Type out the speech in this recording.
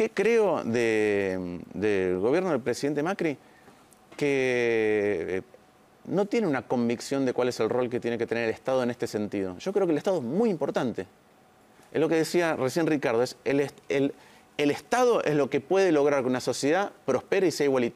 qué creo del gobierno del presidente Macri? Que eh, no tiene una convicción de cuál es el rol que tiene que tener el Estado en este sentido. Yo creo que el Estado es muy importante. Es lo que decía recién Ricardo, el, el, el Estado es lo que puede lograr que una sociedad prospere y sea igualitaria.